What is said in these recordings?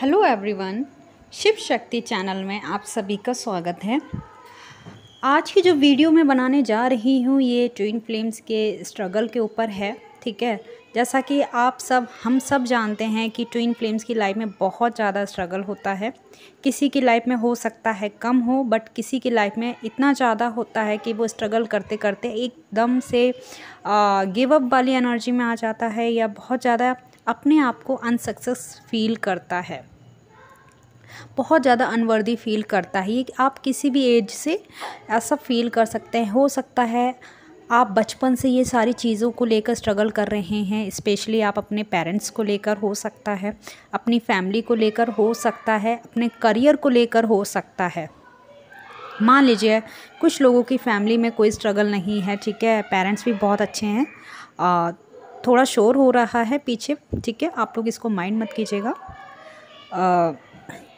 hello everyone Shiv शक्ति channel में आप सभी का स्वागत है आज की जो वीडियो मैं बनाने जा रही हूँ ये ट्विन फ्लेम्स के स्ट्रगल के ऊपर है ठीक है जैसा कि आप सब हम सब जानते हैं कि ट्विन फ्लेम्स की लाइफ में बहुत ज़्यादा स्ट्रगल होता है किसी की लाइफ में हो सकता है कम हो बट किसी की लाइफ में इतना ज़्यादा होता है कि वो स्ट्रगल करते करते एकदम से गिव अप वाली एनर्जी में आ जाता है या बहुत ज़्यादा अपने आप को अनसक्सेस फील करता है बहुत ज़्यादा अनवर्दी फील करता है ये आप किसी भी एज से ऐसा फील कर सकते हैं हो सकता है आप बचपन से ये सारी चीज़ों को लेकर स्ट्रगल कर रहे हैं स्पेशली आप अपने पेरेंट्स को लेकर हो सकता है अपनी फैमिली को लेकर हो सकता है अपने करियर को लेकर हो सकता है मान लीजिए कुछ लोगों की फैमिली में कोई स्ट्रगल नहीं है ठीक है पेरेंट्स भी बहुत अच्छे हैं आ, थोड़ा शोर हो रहा है पीछे ठीक है आप लोग इसको माइंड मत कीजिएगा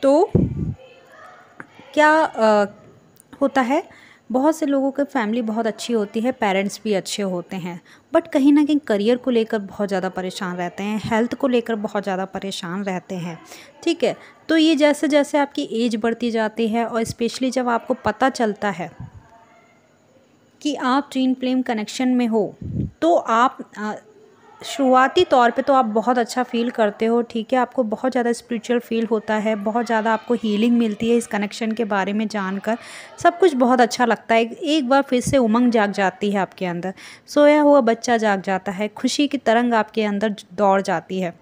तो क्या आ, होता है बहुत से लोगों की फैमिली बहुत अच्छी होती है पेरेंट्स भी अच्छे होते हैं बट कहीं ना कहीं करियर को लेकर बहुत ज़्यादा परेशान रहते हैं हेल्थ को लेकर बहुत ज़्यादा परेशान रहते हैं ठीक है तो ये जैसे जैसे आपकी एज बढ़ती जाती है और स्पेशली जब आपको पता चलता है कि आप ट्रीन प्लेम कनेक्शन में हो तो आप शुरुआती तौर पे तो आप बहुत अच्छा फील करते हो ठीक है आपको बहुत ज़्यादा स्पिरिचुअल फील होता है बहुत ज़्यादा आपको हीलिंग मिलती है इस कनेक्शन के बारे में जानकर सब कुछ बहुत अच्छा लगता है एक बार फिर से उमंग जाग जाती है आपके अंदर सोया हुआ बच्चा जाग जाता है खुशी की तरंग आपके अंदर दौड़ जाती है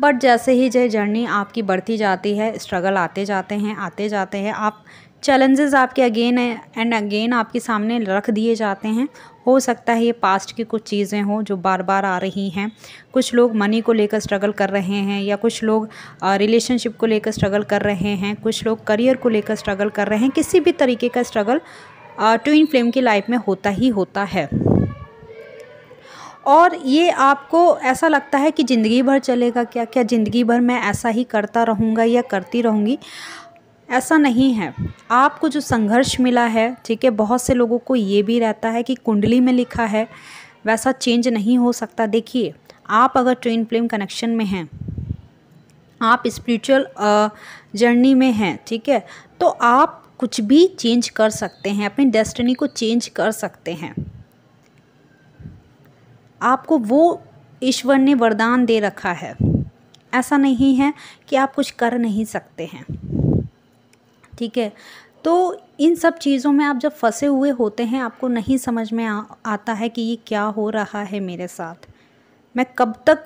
बट जैसे ही जय जर्नी आपकी बढ़ती जाती है स्ट्रगल आते जाते हैं आते जाते हैं आप चैलेंजेस आपके अगेन एंड अगेन आपके सामने रख दिए जाते हैं हो सकता है ये पास्ट की कुछ चीज़ें हों जो बार बार आ रही हैं कुछ लोग मनी को लेकर स्ट्रगल कर रहे हैं या कुछ लोग रिलेशनशिप को लेकर स्ट्रगल कर रहे हैं कुछ लोग करियर को लेकर स्ट्रगल कर रहे हैं किसी भी तरीके का स्ट्रगल ट्विन फ्लेम की लाइफ में होता ही होता है और ये आपको ऐसा लगता है कि ज़िंदगी भर चलेगा क्या क्या ज़िंदगी भर मैं ऐसा ही करता रहूँगा या करती रहूँगी ऐसा नहीं है आपको जो संघर्ष मिला है ठीक है बहुत से लोगों को ये भी रहता है कि कुंडली में लिखा है वैसा चेंज नहीं हो सकता देखिए आप अगर ट्रेन प्लेम कनेक्शन में हैं आप स्पिरिचुअल जर्नी में हैं ठीक है तो आप कुछ भी चेंज कर सकते हैं अपनी डेस्टिनी को चेंज कर सकते हैं आपको वो ईश्वर ने वरदान दे रखा है ऐसा नहीं है कि आप कुछ कर नहीं सकते हैं ठीक है तो इन सब चीज़ों में आप जब फंसे हुए होते हैं आपको नहीं समझ में आ, आता है कि ये क्या हो रहा है मेरे साथ मैं कब तक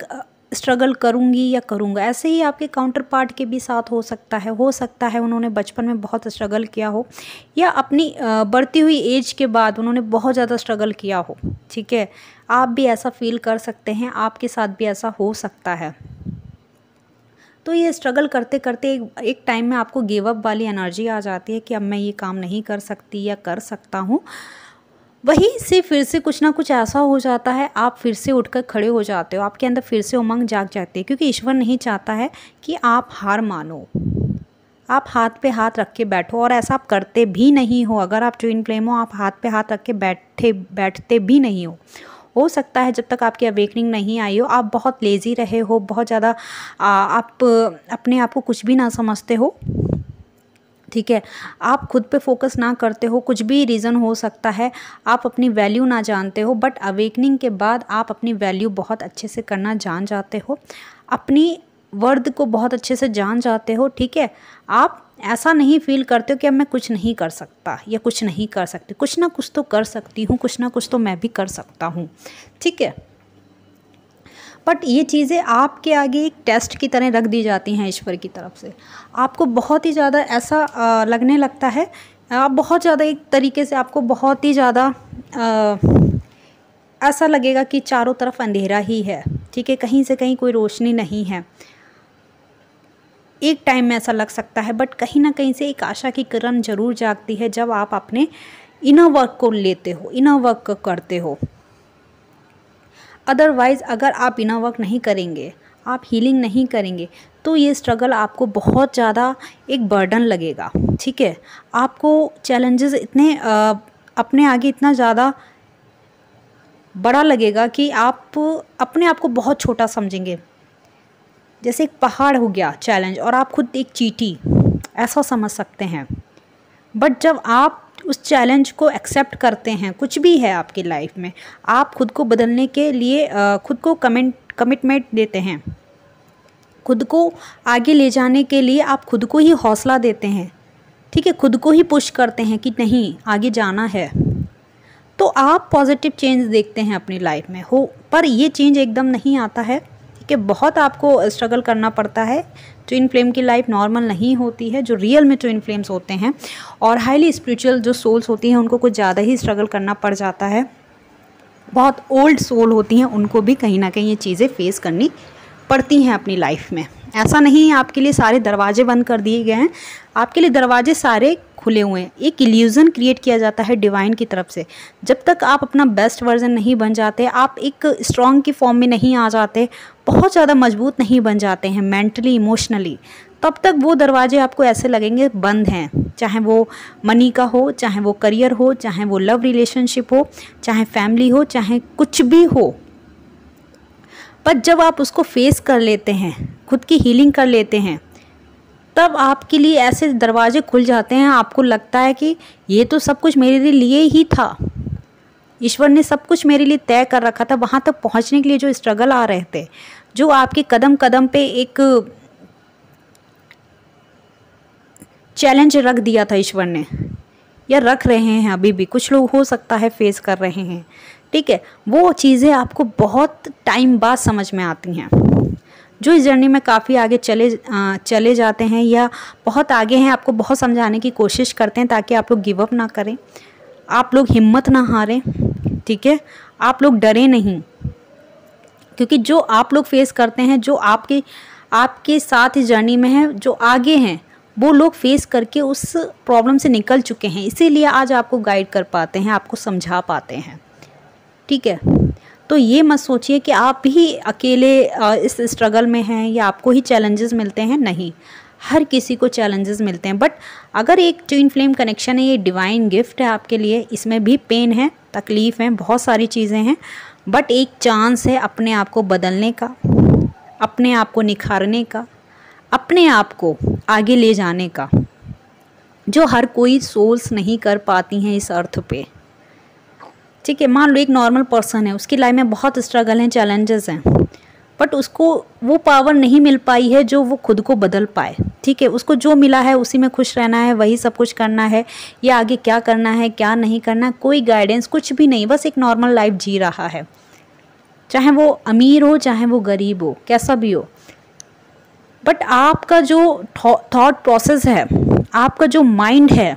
स्ट्रगल करूँगी या करूँगा ऐसे ही आपके काउंटर पार्ट के भी साथ हो सकता है हो सकता है उन्होंने बचपन में बहुत स्ट्रगल किया हो या अपनी बढ़ती हुई एज के बाद उन्होंने बहुत ज़्यादा स्ट्रगल किया हो ठीक है आप भी ऐसा फील कर सकते हैं आपके साथ भी ऐसा हो सकता है तो ये स्ट्रगल करते करते एक एक टाइम में आपको गिव अप वाली एनर्जी आ जाती है कि अब मैं ये काम नहीं कर सकती या कर सकता हूँ वहीं से फिर से कुछ ना कुछ ऐसा हो जाता है आप फिर से उठकर खड़े हो जाते हो आपके अंदर फिर से उमंग जाग जाती है क्योंकि ईश्वर नहीं चाहता है कि आप हार मानो आप हाथ पे हाथ रख के बैठो और ऐसा आप करते भी नहीं हो अगर आप ट्विन फ्लेम हो आप हाथ पे हाथ रख के बैठे बैठते भी नहीं हो हो सकता है जब तक आपकी अवेकनिंग नहीं आई हो आप बहुत लेज़ी रहे हो बहुत ज़्यादा आप अपने आप को कुछ भी ना समझते हो ठीक है आप खुद पे फोकस ना करते हो कुछ भी रीज़न हो सकता है आप अपनी वैल्यू ना जानते हो बट अवेकनिंग के बाद आप अपनी वैल्यू बहुत अच्छे से करना जान जाते हो अपनी वर्द को बहुत अच्छे से जान जाते हो ठीक है आप ऐसा नहीं फील करते हो कि अब मैं कुछ नहीं कर सकता या कुछ नहीं कर सकती कुछ ना कुछ तो कर सकती हूँ कुछ ना कुछ तो मैं भी कर सकता हूँ ठीक है बट ये चीज़ें आपके आगे एक टेस्ट की तरह रख दी जाती हैं ईश्वर की तरफ से आपको बहुत ही ज़्यादा ऐसा लगने लगता है आप बहुत ज़्यादा एक तरीके से आपको बहुत ही ज़्यादा ऐसा लगेगा कि चारों तरफ अंधेरा ही है ठीक है कहीं से कहीं कोई रोशनी नहीं है एक टाइम में ऐसा लग सकता है बट कहीं ना कहीं से एक आशा की किरण जरूर जागती है जब आप अपने इनर वर्क को लेते हो इनर वर्क करते हो अदरवाइज़ अगर आप इनर वर्क नहीं करेंगे आप हीलिंग नहीं करेंगे तो ये स्ट्रगल आपको बहुत ज़्यादा एक बर्डन लगेगा ठीक है आपको चैलेंजेस इतने आ, अपने आगे इतना ज़्यादा बड़ा लगेगा कि आप अपने आप को बहुत छोटा समझेंगे जैसे एक पहाड़ हो गया चैलेंज और आप खुद एक चीटी ऐसा समझ सकते हैं बट जब आप उस चैलेंज को एक्सेप्ट करते हैं कुछ भी है आपकी लाइफ में आप खुद को बदलने के लिए खुद को कमेंट कमिटमेंट देते हैं खुद को आगे ले जाने के लिए आप खुद को ही हौसला देते हैं ठीक है खुद को ही पुश करते हैं कि नहीं आगे जाना है तो आप पॉजिटिव चेंज देखते हैं अपनी लाइफ में हो पर ये चेंज एकदम नहीं आता है कि बहुत आपको स्ट्रगल करना पड़ता है ट्विन फ्लेम की लाइफ नॉर्मल नहीं होती है जो रियल में ट्विन फ्लेम्स होते हैं और हाईली स्पिरिचुअल जो सोल्स होती हैं उनको कुछ ज़्यादा ही स्ट्रगल करना पड़ जाता है बहुत ओल्ड सोल होती हैं उनको भी कहीं ना कहीं ये चीज़ें फेस करनी पड़ती हैं अपनी लाइफ में ऐसा नहीं है आपके लिए सारे दरवाजे बंद कर दिए गए हैं आपके लिए दरवाजे सारे खुले हुए हैं एक इल्यूज़न क्रिएट किया जाता है डिवाइन की तरफ से जब तक आप अपना बेस्ट वर्जन नहीं बन जाते आप एक स्ट्रॉन्ग की फॉर्म में नहीं आ जाते बहुत ज़्यादा मजबूत नहीं बन जाते हैं मेंटली इमोशनली तब तक वो दरवाजे आपको ऐसे लगेंगे बंद हैं चाहे वो मनी का हो चाहे वो करियर हो चाहे वो लव रिलेशनशिप हो चाहे फैमिली हो चाहे कुछ भी हो पर जब आप उसको फेस कर लेते हैं खुद की हीलिंग कर लेते हैं तब आपके लिए ऐसे दरवाजे खुल जाते हैं आपको लगता है कि ये तो सब कुछ मेरे लिए ही था ईश्वर ने सब कुछ मेरे लिए तय कर रखा था वहाँ तक पहुँचने के लिए जो स्ट्रगल आ रहे थे जो आपके कदम कदम पे एक चैलेंज रख दिया था ईश्वर ने या रख रहे हैं अभी भी कुछ लोग हो सकता है फेस कर रहे हैं ठीक है वो चीज़ें आपको बहुत टाइम बाद समझ में आती हैं जो इस जर्नी में काफ़ी आगे चले चले जाते हैं या बहुत आगे हैं आपको बहुत समझाने की कोशिश करते हैं ताकि आप लोग गिवअप ना करें आप लोग हिम्मत ना हारें ठीक है आप लोग डरें नहीं क्योंकि जो आप लोग फेस करते हैं जो आपके आपके साथ इस जर्नी में है जो आगे हैं वो लोग फेस करके उस प्रॉब्लम से निकल चुके हैं इसीलिए आज आपको गाइड कर पाते हैं आपको समझा पाते हैं ठीक है तो ये मत सोचिए कि आप ही अकेले इस स्ट्रगल में हैं या आपको ही चैलेंजेस मिलते हैं नहीं हर किसी को चैलेंजेस मिलते हैं बट अगर एक ट्विन फ्लेम कनेक्शन है ये डिवाइन गिफ्ट है आपके लिए इसमें भी पेन है तकलीफ़ है बहुत सारी चीज़ें हैं बट एक चांस है अपने आप को बदलने का अपने आप को निखारने का अपने आप को आगे ले जाने का जो हर कोई सोल्स नहीं कर पाती हैं इस अर्थ पर ठीक है मान लो एक नॉर्मल पर्सन है उसकी लाइफ में बहुत स्ट्रगल हैं चैलेंजेस हैं बट उसको वो पावर नहीं मिल पाई है जो वो खुद को बदल पाए ठीक है उसको जो मिला है उसी में खुश रहना है वही सब कुछ करना है या आगे क्या करना है क्या नहीं करना कोई गाइडेंस कुछ भी नहीं बस एक नॉर्मल लाइफ जी रहा है चाहे वो अमीर हो चाहे वो गरीब हो कैसा भी हो बट आपका जो थॉट प्रोसेस है आपका जो माइंड है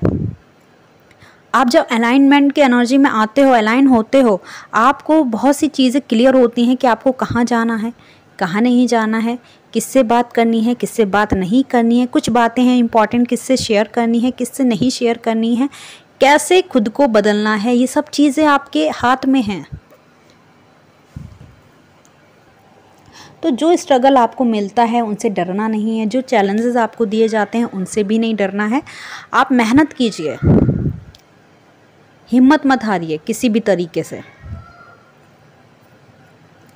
आप जब अलाइनमेंट के एनर्जी में आते हो अलाइन होते हो आपको बहुत सी चीज़ें क्लियर होती हैं कि आपको कहाँ जाना है कहाँ नहीं जाना है किससे बात करनी है किससे बात नहीं करनी है कुछ बातें हैं इंपॉर्टेंट किससे शेयर करनी है किससे नहीं शेयर करनी है कैसे खुद को बदलना है ये सब चीज़ें आपके हाथ में हैं तो जो स्ट्रगल आपको मिलता है उनसे डरना नहीं है जो चैलेंजेस आपको दिए जाते हैं उनसे भी नहीं डरना है आप मेहनत कीजिए हिम्मत मत हारिए किसी भी तरीके से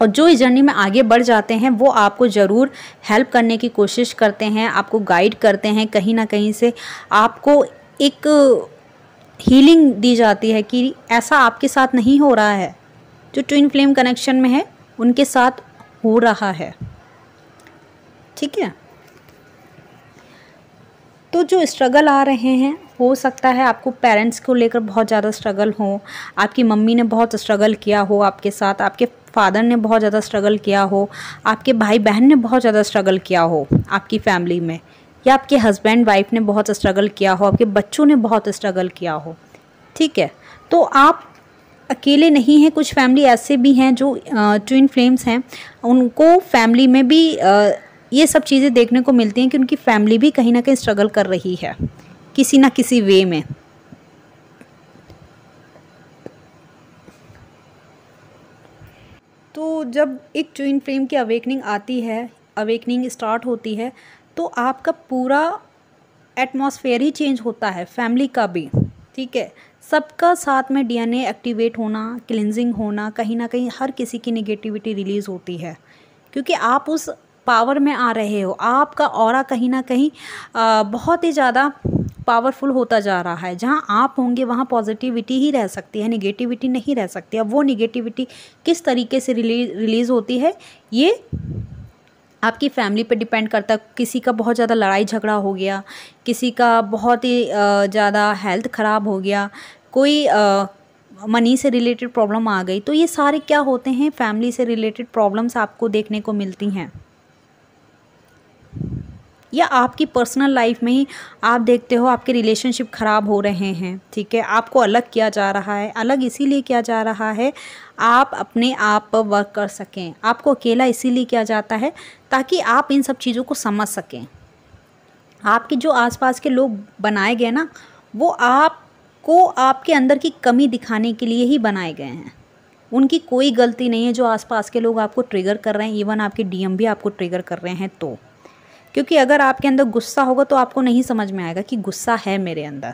और जो इस जर्नी में आगे बढ़ जाते हैं वो आपको ज़रूर हेल्प करने की कोशिश करते हैं आपको गाइड करते हैं कहीं ना कहीं से आपको एक हीलिंग दी जाती है कि ऐसा आपके साथ नहीं हो रहा है जो ट्विन फ्लेम कनेक्शन में है उनके साथ हो रहा है ठीक है तो जो स्ट्रगल आ रहे हैं हो सकता है आपको पेरेंट्स को लेकर बहुत ज़्यादा स्ट्रगल हो आपकी मम्मी ने बहुत स्ट्रगल किया हो आपके साथ आपके फादर ने बहुत ज़्यादा स्ट्रगल किया हो आपके भाई बहन ने बहुत ज़्यादा स्ट्रगल किया हो आपकी फैमिली में या आपके हस्बैंड वाइफ ने बहुत स्ट्रगल किया हो आपके बच्चों ने बहुत स्ट्रगल किया हो ठीक है तो आप अकेले नहीं हैं कुछ फैमिली ऐसे भी हैं जो ट्विन फ्लेम्स हैं उनको फैमिली में भी आ, ये सब चीज़ें देखने को मिलती हैं कि उनकी फैमिली भी कहीं ना कहीं स्ट्रगल कर रही है किसी ना किसी वे में तो जब एक ट्विन फ्रेम की अवेकनिंग आती है अवेकनिंग स्टार्ट होती है तो आपका पूरा एटमॉस्फेयर ही चेंज होता है फैमिली का भी ठीक है सबका साथ में डीएनए एक्टिवेट होना क्लिनजिंग होना कहीं ना कहीं हर किसी की निगेटिविटी रिलीज़ होती है क्योंकि आप उस पावर में आ रहे हो आपका और कहीं ना कहीं बहुत ही ज़्यादा पावरफुल होता जा रहा है जहाँ आप होंगे वहाँ पॉजिटिविटी ही रह सकती है निगेटिविटी नहीं रह सकती अब वो निगेटिविटी किस तरीके से रिलीज रिलीज़ होती है ये आपकी फैमिली पे डिपेंड करता है किसी का बहुत ज़्यादा लड़ाई झगड़ा हो गया किसी का बहुत ही ज़्यादा हेल्थ ख़राब हो गया कोई मनी से रिलेटेड प्रॉब्लम आ गई तो ये सारे क्या होते हैं फैमिली से रिलेटेड प्रॉब्लम्स आपको देखने को मिलती हैं या आपकी पर्सनल लाइफ में ही आप देखते हो आपके रिलेशनशिप ख़राब हो रहे हैं ठीक है आपको अलग किया जा रहा है अलग इसीलिए किया जा रहा है आप अपने आप पर वर्क कर सकें आपको अकेला इसीलिए किया जाता है ताकि आप इन सब चीज़ों को समझ सकें आपके जो आसपास के लोग बनाए गए ना वो आपको आपके अंदर की कमी दिखाने के लिए ही बनाए गए हैं उनकी कोई गलती नहीं है जो आसपास के लोग आपको ट्रिगर कर रहे हैं इवन आपके डीएम भी आपको ट्रिगर कर रहे हैं तो क्योंकि अगर आपके अंदर गुस्सा होगा तो आपको नहीं समझ में आएगा कि गुस्सा है मेरे अंदर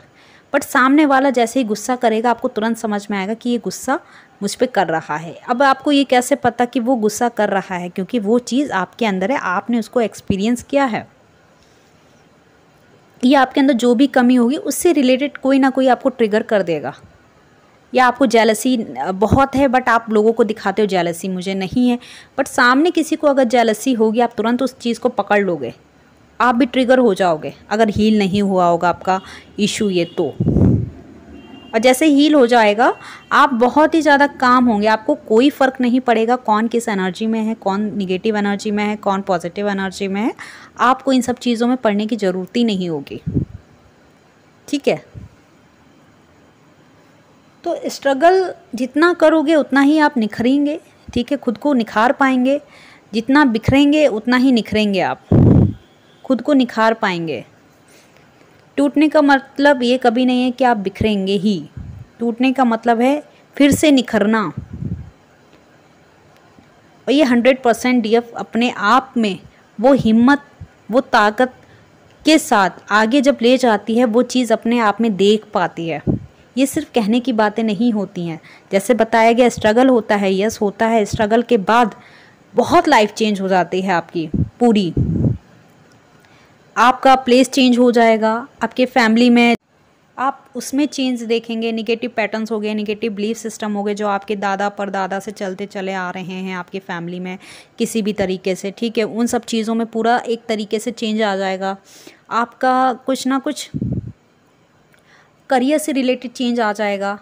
बट सामने वाला जैसे ही गुस्सा करेगा आपको तुरंत समझ में आएगा कि ये गुस्सा मुझ पर कर रहा है अब आपको ये कैसे पता कि वो गुस्सा कर रहा है क्योंकि वो चीज़ आपके अंदर है आपने उसको एक्सपीरियंस किया है या आपके अंदर जो भी कमी होगी उससे रिलेटेड कोई ना कोई आपको ट्रिगर कर देगा या आपको जेलसी बहुत है बट आप लोगों को दिखाते हो जेलसी मुझे नहीं है बट सामने किसी को अगर जेलसी होगी आप तुरंत उस चीज़ को पकड़ लोगे आप भी ट्रिगर हो जाओगे अगर हील नहीं हुआ होगा आपका इशू ये तो और जैसे हील हो जाएगा आप बहुत ही ज़्यादा काम होंगे आपको कोई फ़र्क नहीं पड़ेगा कौन किस एनर्जी में है कौन निगेटिव एनर्जी में है कौन पॉजिटिव एनर्जी में है आपको इन सब चीज़ों में पढ़ने की ज़रूरत ही नहीं होगी ठीक है तो स्ट्रगल जितना करोगे उतना ही आप निखरेंगे ठीक है खुद को निखार पाएंगे जितना बिखरेंगे उतना ही निखरेंगे आप खुद को निखार पाएंगे टूटने का मतलब ये कभी नहीं है कि आप बिखरेंगे ही टूटने का मतलब है फिर से निखरना और ये हंड्रेड परसेंट डी अपने आप में वो हिम्मत वो ताकत के साथ आगे जब ले जाती है वो चीज़ अपने आप में देख पाती है ये सिर्फ कहने की बातें नहीं होती हैं जैसे बताया गया स्ट्रगल होता है यस होता है स्ट्रगल के बाद बहुत लाइफ चेंज हो जाती है आपकी पूरी आपका प्लेस चेंज हो जाएगा आपके फैमिली में आप उसमें चेंज देखेंगे निगेटिव पैटर्न्स हो गए निगेटिव बिलीफ सिस्टम हो गए जो आपके दादा परदादा से चलते चले आ रहे हैं आपके फैमिली में किसी भी तरीके से ठीक है उन सब चीज़ों में पूरा एक तरीके से चेंज आ जाएगा आपका कुछ ना कुछ करियर से रिलेटेड चेंज आ जाएगा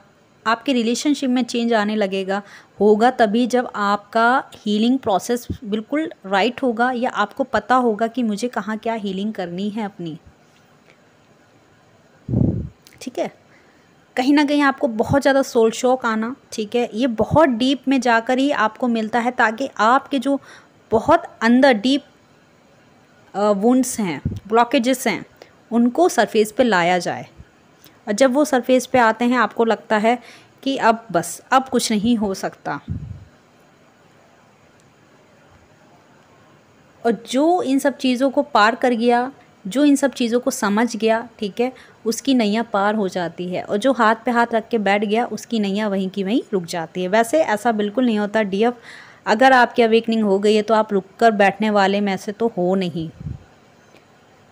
आपके रिलेशनशिप में चेंज आने लगेगा होगा तभी जब आपका हीलिंग प्रोसेस बिल्कुल राइट होगा या आपको पता होगा कि मुझे कहाँ क्या हीलिंग करनी है अपनी ठीक है कहीं ना कहीं आपको बहुत ज़्यादा सोल शॉक आना ठीक है ये बहुत डीप में जाकर ही आपको मिलता है ताकि आपके जो बहुत अंदर डीप वुंड्स हैं ब्लॉकेजेस हैं उनको सरफेस पे लाया जाए और जब वो सरफेस पे आते हैं आपको लगता है कि अब बस अब कुछ नहीं हो सकता और जो इन सब चीज़ों को पार कर गया जो इन सब चीज़ों को समझ गया ठीक है उसकी नैया पार हो जाती है और जो हाथ पे हाथ रख के बैठ गया उसकी नैया वहीं की वहीं रुक जाती है वैसे ऐसा बिल्कुल नहीं होता डी अगर आपकी अवेकनिंग हो गई है तो आप रुक कर बैठने वाले में से तो हो नहीं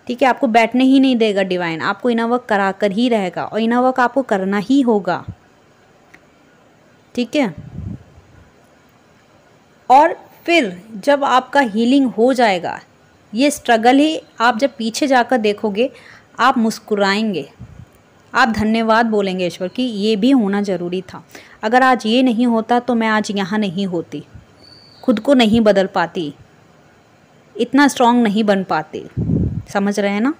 ठीक है आपको बैठने ही नहीं देगा डिवाइन आपको इना वर्क करा कर ही रहेगा और इना वर्क आपको करना ही होगा ठीक है और फिर जब आपका हीलिंग हो जाएगा ये स्ट्रगल ही आप जब पीछे जाकर देखोगे आप मुस्कुराएंगे आप धन्यवाद बोलेंगे ईश्वर कि ये भी होना ज़रूरी था अगर आज ये नहीं होता तो मैं आज यहाँ नहीं होती खुद को नहीं बदल पाती इतना स्ट्रांग नहीं बन पाती समझ रहे हैं ना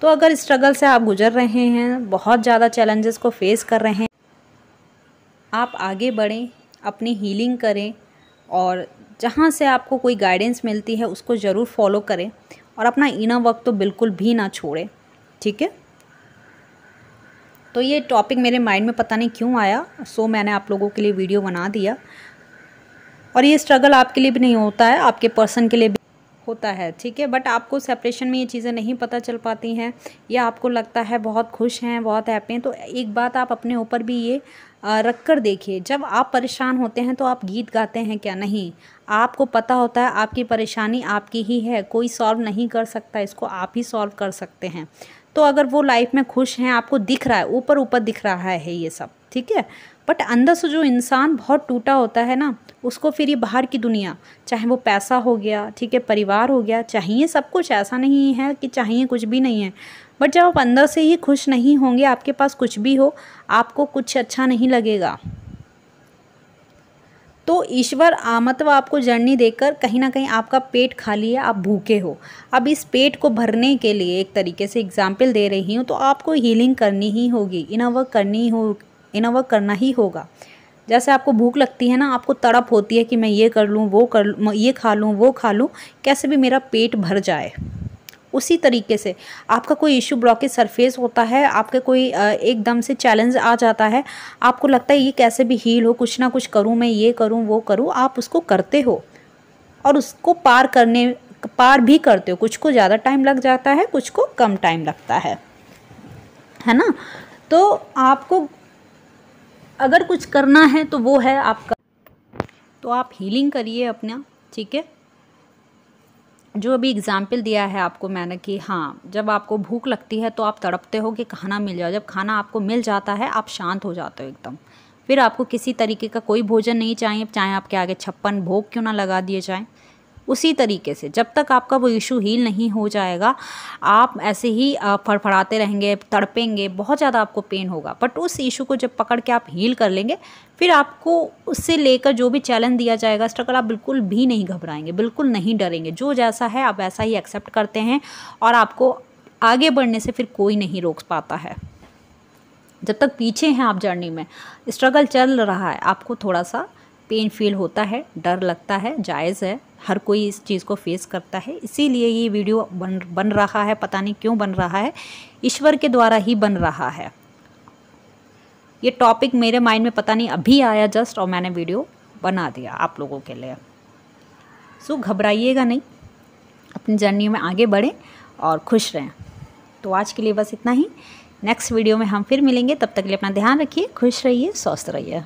तो अगर स्ट्रगल से आप गुजर रहे हैं बहुत ज़्यादा चैलेंजेस को फेस कर रहे हैं आप आगे बढ़ें अपनी हीलिंग करें और जहाँ से आपको कोई गाइडेंस मिलती है उसको ज़रूर फॉलो करें और अपना इना वक्त तो बिल्कुल भी ना छोड़ें ठीक है तो ये टॉपिक मेरे माइंड में पता नहीं क्यों आया सो मैंने आप लोगों के लिए वीडियो बना दिया और ये स्ट्रगल आपके लिए भी नहीं होता है आपके पर्सन के लिए भी होता है ठीक है बट आपको सेपरेशन में ये चीज़ें नहीं पता चल पाती हैं या आपको लगता है बहुत खुश हैं बहुत हैप्पी हैं तो एक बात आप अपने ऊपर भी ये रख कर देखिए जब आप परेशान होते हैं तो आप गीत गाते हैं क्या नहीं आपको पता होता है आपकी परेशानी आपकी ही है कोई सॉल्व नहीं कर सकता इसको आप ही सॉल्व कर सकते हैं तो अगर वो लाइफ में खुश हैं आपको दिख रहा है ऊपर ऊपर दिख रहा है ये सब ठीक है बट अंदर से जो इंसान बहुत टूटा होता है ना उसको फिर ये बाहर की दुनिया चाहे वो पैसा हो गया ठीक है परिवार हो गया चाहिए सब कुछ ऐसा नहीं है कि चाहिए कुछ भी नहीं है बट जब आप अंदर से ही खुश नहीं होंगे आपके पास कुछ भी हो आपको कुछ अच्छा नहीं लगेगा तो ईश्वर आमतव मतलब आपको जर्नी देकर कहीं ना कहीं आपका पेट खाली है आप भूखे हो अब इस पेट को भरने के लिए एक तरीके से एग्जाम्पल दे रही हूँ तो आपको हीलिंग करनी ही होगी इनर करनी करनी हो वर्क करना ही होगा जैसे आपको भूख लगती है ना आपको तड़प होती है कि मैं ये कर लूँ वो कर लूँ ये खा लूँ वो खा लूँ कैसे भी मेरा पेट भर जाए उसी तरीके से आपका कोई इशू ब्लॉकेज सरफेस होता है आपका कोई एकदम से चैलेंज आ जाता है आपको लगता है ये कैसे भी हील हो कुछ ना कुछ करूँ मैं ये करूँ वो करूँ आप उसको करते हो और उसको पार करने पार भी करते हो कुछ को ज़्यादा टाइम लग जाता है कुछ को कम टाइम लगता है है ना तो आपको अगर कुछ करना है तो वो है आपका तो आप हीलिंग करिए अपना ठीक है जो अभी एग्ज़ाम्पल दिया है आपको मैंने कि हाँ जब आपको भूख लगती है तो आप तड़पते हो कि खाना मिल जाए जब खाना आपको मिल जाता है आप शांत हो जाते हो एकदम फिर आपको किसी तरीके का कोई भोजन नहीं चाहिए चाहे आपके आगे छप्पन भोग क्यों ना लगा दिए जाएँ उसी तरीके से जब तक आपका वो इशू हील नहीं हो जाएगा आप ऐसे ही फड़फड़ाते रहेंगे तड़पेंगे बहुत ज़्यादा आपको पेन होगा बट उस इशू को जब पकड़ के आप हील कर लेंगे फिर आपको उससे लेकर जो भी चैलेंज दिया जाएगा स्ट्रगल आप बिल्कुल भी नहीं घबराएंगे बिल्कुल नहीं डरेंगे जो जैसा है आप वैसा ही एक्सेप्ट करते हैं और आपको आगे बढ़ने से फिर कोई नहीं रोक पाता है जब तक पीछे हैं आप जर्नी में स्ट्रगल चल रहा है आपको थोड़ा सा पेन फील होता है डर लगता है जायज़ है हर कोई इस चीज़ को फेस करता है इसीलिए ये वीडियो बन बन रहा है पता नहीं क्यों बन रहा है ईश्वर के द्वारा ही बन रहा है ये टॉपिक मेरे माइंड में पता नहीं अभी आया जस्ट और मैंने वीडियो बना दिया आप लोगों के लिए सो घबराइएगा नहीं अपनी जर्नी में आगे बढ़ें और खुश रहें तो आज के लिए बस इतना ही नेक्स्ट वीडियो में हम फिर मिलेंगे तब तक के लिए अपना ध्यान रखिए खुश रहिए स्वस्थ रहिए